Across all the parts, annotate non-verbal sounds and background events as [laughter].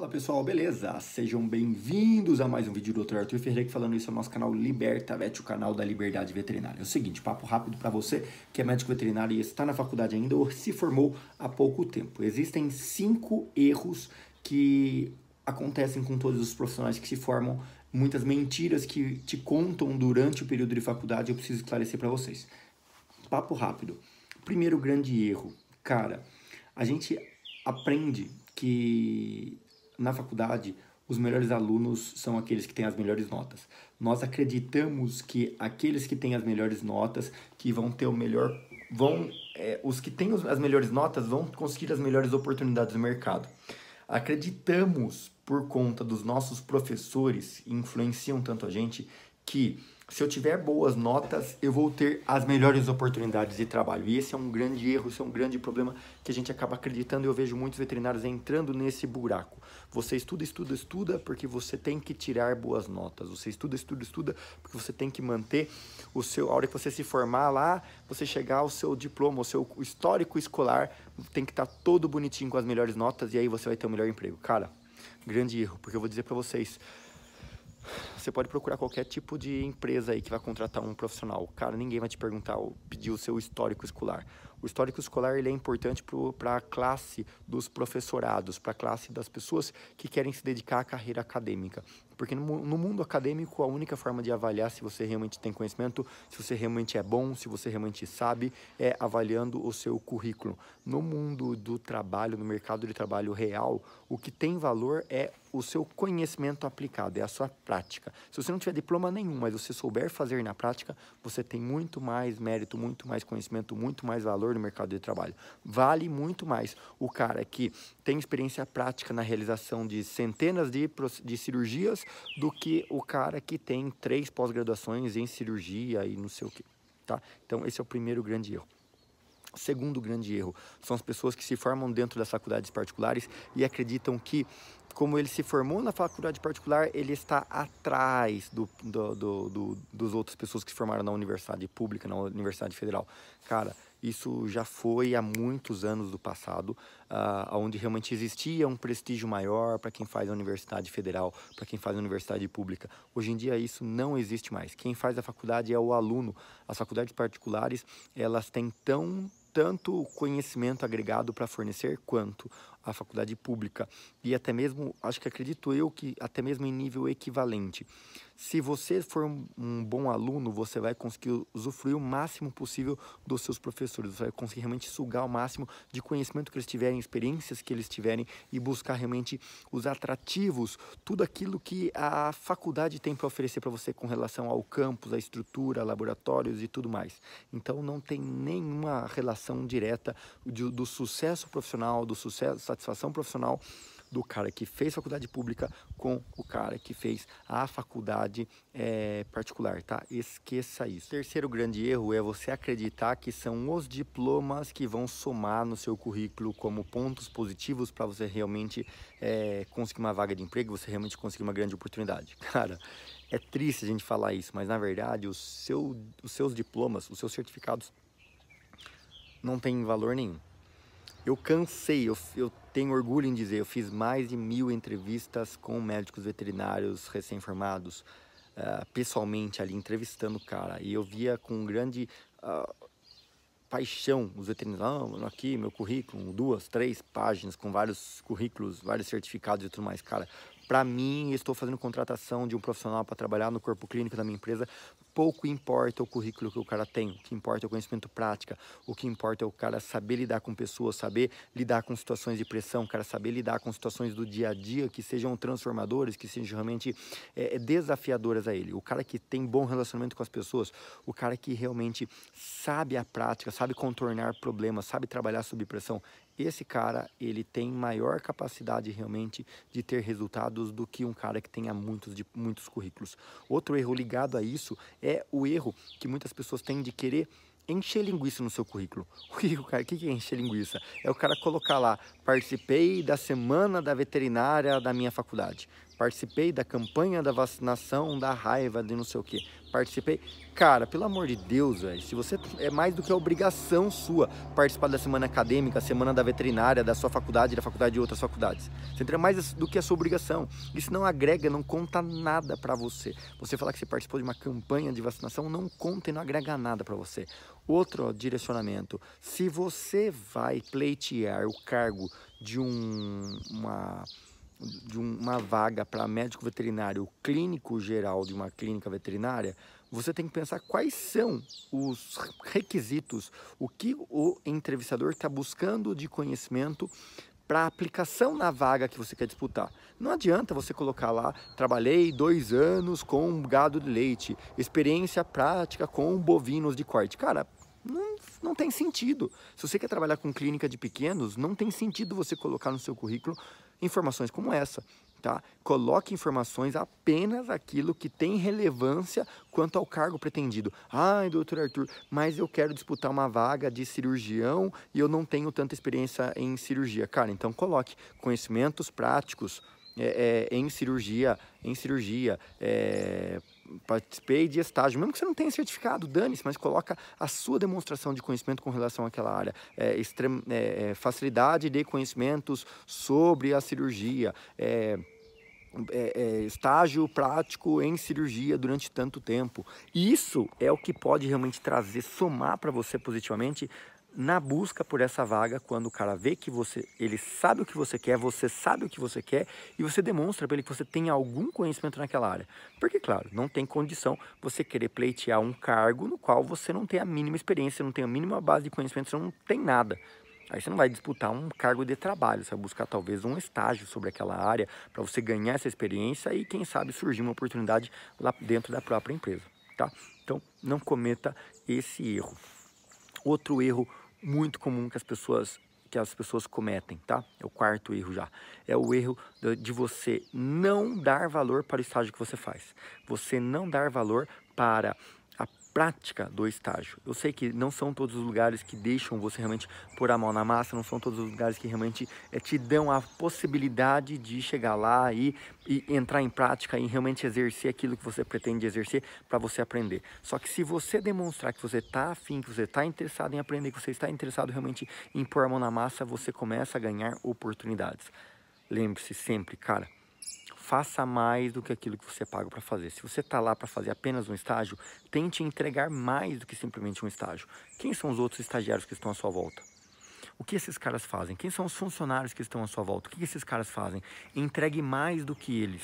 Fala pessoal, beleza? Sejam bem-vindos a mais um vídeo do Dr. Arthur Ferreira que falando isso é o nosso canal Liberta Vet, o canal da liberdade veterinária. É o seguinte, papo rápido para você que é médico veterinário e está na faculdade ainda ou se formou há pouco tempo. Existem cinco erros que acontecem com todos os profissionais que se formam, muitas mentiras que te contam durante o período de faculdade, eu preciso esclarecer para vocês. Papo rápido. Primeiro grande erro, cara, a gente aprende que na faculdade, os melhores alunos são aqueles que têm as melhores notas. Nós acreditamos que aqueles que têm as melhores notas, que vão ter o melhor, vão, é, os que têm as melhores notas vão conseguir as melhores oportunidades no mercado. Acreditamos, por conta dos nossos professores, influenciam tanto a gente, que se eu tiver boas notas, eu vou ter as melhores oportunidades de trabalho. E esse é um grande erro, esse é um grande problema que a gente acaba acreditando. Eu vejo muitos veterinários entrando nesse buraco. Você estuda, estuda, estuda porque você tem que tirar boas notas. Você estuda, estuda, estuda porque você tem que manter o seu. A hora que você se formar lá, você chegar ao seu diploma, o seu histórico escolar, tem que estar tá todo bonitinho com as melhores notas e aí você vai ter o um melhor emprego. Cara, grande erro, porque eu vou dizer para vocês, você pode procurar qualquer tipo de empresa aí que vai contratar um profissional. Cara, ninguém vai te perguntar ou pedir o seu histórico escolar. O histórico escolar ele é importante para a classe dos professorados, para a classe das pessoas que querem se dedicar à carreira acadêmica. Porque no, no, mundo acadêmico, a única forma de avaliar se você realmente tem conhecimento, se você realmente é bom, se você realmente sabe, é avaliando o seu currículo. No mundo do trabalho, no mercado de trabalho real, o que tem valor é o seu conhecimento aplicado, é a sua prática. Se você não tiver diploma nenhum, mas você souber fazer na prática, você tem muito mais mérito, muito mais conhecimento, muito mais valor no mercado de trabalho. Vale muito mais o cara que tem experiência prática na realização de centenas de, de cirurgias do que o cara que tem três pós-graduações em cirurgia e não sei o quê. Tá? Então, esse é o primeiro grande erro. Segundo grande erro são as pessoas que se formam dentro das faculdades particulares e acreditam que como ele se formou na faculdade particular, ele está atrás do, do, do, do dos outras pessoas que se formaram na universidade pública, na universidade federal. Cara, isso já foi há muitos anos do passado, uh, onde realmente existia um prestígio maior para quem faz a universidade federal, para quem faz a universidade pública. Hoje em dia isso não existe mais. Quem faz a faculdade é o aluno. As faculdades particulares, elas têm tão tanto o conhecimento agregado para fornecer quanto a faculdade pública e até mesmo, acho que acredito eu que até mesmo em nível equivalente. Se você for um, um bom aluno, você vai conseguir usufruir o máximo possível dos seus professores. Você vai conseguir realmente sugar o máximo de conhecimento que eles tiverem, experiências que eles tiverem e buscar realmente os atrativos, tudo aquilo que a faculdade tem para oferecer para você com relação ao campus, à estrutura, laboratórios e tudo mais. Então não tem nenhuma relação direta do sucesso profissional, do sucesso, satisfação profissional do cara que fez faculdade pública com o cara que fez a faculdade é, particular, tá? Esqueça isso. terceiro grande erro é você acreditar que são os diplomas que vão somar no seu currículo como pontos positivos para você realmente é, conseguir uma vaga de emprego, você realmente conseguir uma grande oportunidade. [laughs] Cara, é triste a gente falar isso, mas na verdade o seu, os seus diplomas, os seus certificados não têm valor nenhum. Eu cansei, eu, eu tenho orgulho em dizer, eu fiz mais de mil entrevistas com médicos veterinários recém-formados, uh, pessoalmente ali, entrevistando o cara. E eu via com grande uh, paixão os veterinários. Ah, aqui, meu currículo, duas, três páginas com vários currículos, vários certificados e tudo mais. Cara, para mim, estou fazendo contratação de um profissional para trabalhar no corpo clínico da minha empresa pouco importa o currículo que o cara tem, o que importa é o conhecimento prática, o que importa é o cara saber lidar com pessoas, saber lidar com situações de pressão, o cara saber lidar com situações do dia a dia que sejam transformadoras, que sejam realmente é, é, desafiadoras a ele. O cara que tem bom relacionamento com as pessoas, o cara que realmente sabe a prática, sabe contornar problemas, sabe trabalhar sob pressão, esse cara ele tem maior capacidade realmente de ter resultados do que um cara que tenha muitos, de, muitos currículos. Outro erro ligado a isso é o erro que muitas pessoas têm de querer encher linguiça no seu currículo. [laughs] O que, cara, o que é encher linguiça? É o cara colocar lá, participei da semana da veterinária da minha faculdade, participei da campanha da vacinação da raiva de não sei o quê, participei. Cara, pelo amor de Deus, véio, se você é mais do que a obrigação sua participar da semana acadêmica, semana da veterinária, da sua faculdade, da faculdade de outras faculdades. Você entra mais do que a sua obrigação. Isso não agrega, não conta nada para você. Você falar que você participou de uma campanha de vacinação não conta e não agrega nada para você. Outro direcionamento: se você vai pleitear o cargo de um, uma de uma vaga para médico veterinário clínico geral de uma clínica veterinária, você tem que pensar quais são os requisitos, o que o entrevistador está buscando de conhecimento para aplicação na vaga que você quer disputar. Não adianta você colocar lá, trabalhei dois anos com gado de leite, experiência prática com bovinos de corte. Cara, não, não tem sentido. Se você quer trabalhar com clínica de pequenos, não tem sentido você colocar no seu currículo informações como essa. Tá? Coloque informações apenas aquilo que tem relevância quanto ao cargo pretendido. Ai, doutor Arthur, mas eu quero disputar uma vaga de cirurgião e eu não tenho tanta experiência em cirurgia. Cara, então coloque conhecimentos práticos é, é, em cirurgia, em cirurgia, é, participei de estágio, mesmo que você não tenha certificado, dane-se, mas coloca a sua demonstração de conhecimento com relação àquela área. É, extrema, é, é, facilidade de conhecimentos sobre a cirurgia. É, é, é, estágio prático em cirurgia durante tanto tempo. Isso é o que pode realmente trazer, somar para você positivamente na busca por essa vaga, quando o cara vê que você, ele sabe o que você quer, você sabe o que você quer e você demonstra para ele que você tem algum conhecimento naquela área. Porque, claro, não tem condição você querer pleitear um cargo no qual você não tem a mínima experiência, não tem a mínima base de conhecimento, você não tem nada. Aí você não vai disputar um cargo de trabalho, você vai buscar talvez um estágio sobre aquela área para você ganhar essa experiência e quem sabe surgir uma oportunidade lá dentro da própria empresa, tá? Então, não cometa esse erro. Outro erro muito comum que as pessoas que as pessoas cometem, tá? É o quarto erro já. É o erro de você não dar valor para o estágio que você faz. Você não dar valor para prática do estágio. Eu sei que não são todos os lugares que deixam você realmente pôr a mão na massa, não são todos os lugares que realmente é, te dão a possibilidade de chegar lá e, e entrar em prática e realmente exercer aquilo que você pretende exercer para você aprender. Só que se você demonstrar que você está afim, que você está interessado em aprender, que você está interessado realmente em pôr a mão na massa, você começa a ganhar oportunidades. Lembre-se sempre, cara, faça mais do que aquilo que você paga para fazer. Se você está lá para fazer apenas um estágio, tente entregar mais do que simplesmente um estágio. Quem são os outros estagiários que estão à sua volta? O que esses caras fazem? Quem são os funcionários que estão à sua volta? O que esses caras fazem? Entregue mais do que eles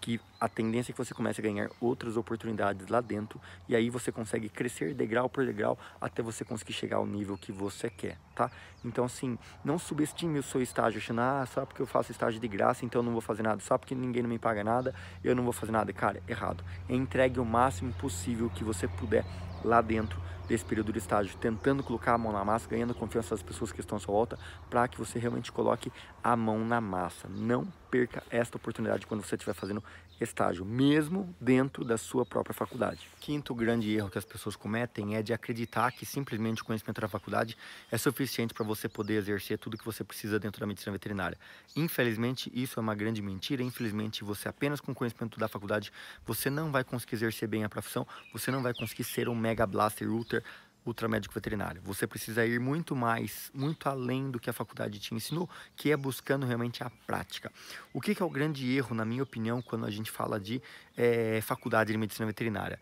que a tendência é que você comece a ganhar outras oportunidades lá dentro e aí você consegue crescer degrau por degrau até você conseguir chegar ao nível que você quer, tá? Então, assim, não subestime o seu estágio achando, ah, só porque eu faço estágio de graça, então eu não vou fazer nada, só porque ninguém não me paga nada, eu não vou fazer nada. Cara, errado. Entregue o máximo possível que você puder lá dentro desse período de estágio, tentando colocar a mão na massa, ganhando confiança das pessoas que estão à sua volta, para que você realmente coloque a mão na massa. Não perca esta oportunidade quando você estiver fazendo estágio, mesmo dentro da sua própria faculdade. Quinto grande erro que as pessoas cometem é de acreditar que simplesmente o conhecimento da faculdade é suficiente para você poder exercer tudo que você precisa dentro da medicina veterinária. Infelizmente, isso é uma grande mentira. Infelizmente, você apenas com o conhecimento da faculdade, você não vai conseguir exercer bem a profissão, você não vai conseguir ser um mega blaster router ultramédico veterinário. Você precisa ir muito mais, muito além do que a faculdade te ensinou, que é buscando realmente a prática. O que, que é o grande erro, na minha opinião, quando a gente fala de é, faculdade de medicina veterinária?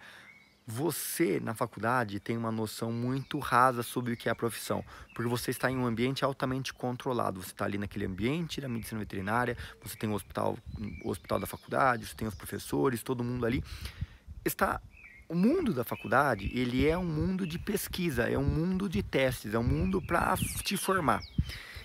Você, na faculdade, tem uma noção muito rasa sobre o que é a profissão, porque você está em um ambiente altamente controlado. Você está ali naquele ambiente da medicina veterinária, você tem o hospital, o hospital da faculdade, você tem os professores, todo mundo ali. Está o mundo da faculdade, ele é um mundo de pesquisa, é um mundo de testes, é um mundo para te formar.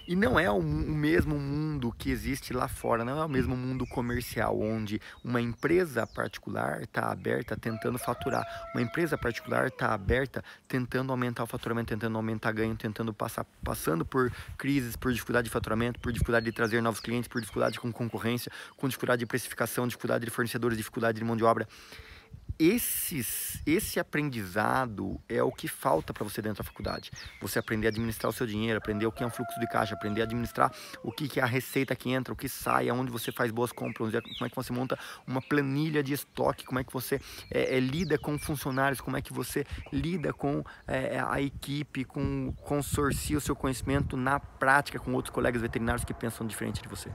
E não é o, mesmo mundo que existe lá fora, não é o mesmo mundo comercial, onde uma empresa particular está aberta tentando faturar, uma empresa particular está aberta tentando aumentar o faturamento, tentando aumentar ganho, tentando passar, passando por crises, por dificuldade de faturamento, por dificuldade de trazer novos clientes, por dificuldade com concorrência, com dificuldade de precificação, dificuldade de fornecedores, dificuldade de mão de obra esses, esse aprendizado é o que falta para você dentro da faculdade. Você aprender a administrar o seu dinheiro, aprender o que é um fluxo de caixa, aprender a administrar o que, que é a receita que entra, o que sai, aonde você faz boas compras, é, como é que você monta uma planilha de estoque, como é que você é, é, lida com funcionários, como é que você lida com é, é a equipe, com consorcia o seu conhecimento na prática com outros colegas veterinários que pensam diferente de você.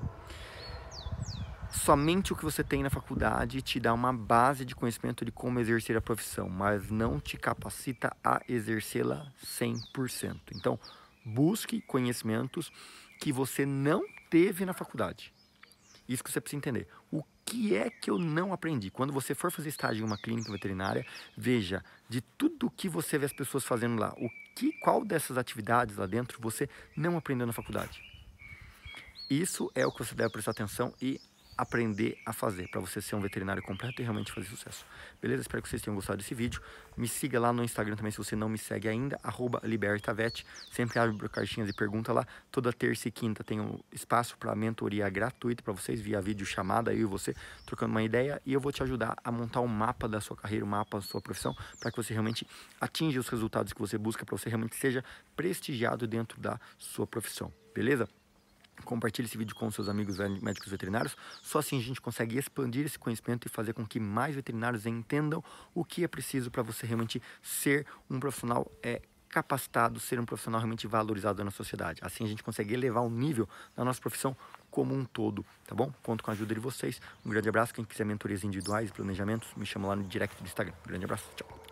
Somente o que você tem na faculdade te dá uma base de conhecimento de como exercer a profissão, mas não te capacita a exercê-la 100%. Então, busque conhecimentos que você não teve na faculdade. Isso que você precisa entender. O que é que eu não aprendi? Quando você for fazer estágio em uma clínica veterinária, veja de tudo que você vê as pessoas fazendo lá, o que, qual dessas atividades lá dentro você não aprendeu na faculdade. Isso é o que você deve prestar atenção e aprender a fazer para você ser um veterinário completo e realmente fazer sucesso. Beleza? Espero que vocês tenham gostado desse vídeo. Me siga lá no Instagram também se você não me segue ainda, libertavet. Sempre abro caixinhas de pergunta lá. Toda terça e quinta tem um espaço para mentoria gratuita para vocês via vídeo chamada eu e você trocando uma ideia e eu vou te ajudar a montar um mapa da sua carreira, um mapa da sua profissão para que você realmente atinja os resultados que você busca, para você realmente seja prestigiado dentro da sua profissão. Beleza? Compartilhe esse vídeo com seus amigos médicos veterinários. Só assim a gente consegue expandir esse conhecimento e fazer com que mais veterinários entendam o que é preciso para você realmente ser um profissional é, capacitado, ser um profissional realmente valorizado na sociedade. Assim a gente consegue elevar o nível da nossa profissão como um todo, tá bom? Conto com a ajuda de vocês. Um grande abraço. Quem quiser mentorias individuais, planejamentos, me chama lá no direct do Instagram. Um grande abraço. Tchau.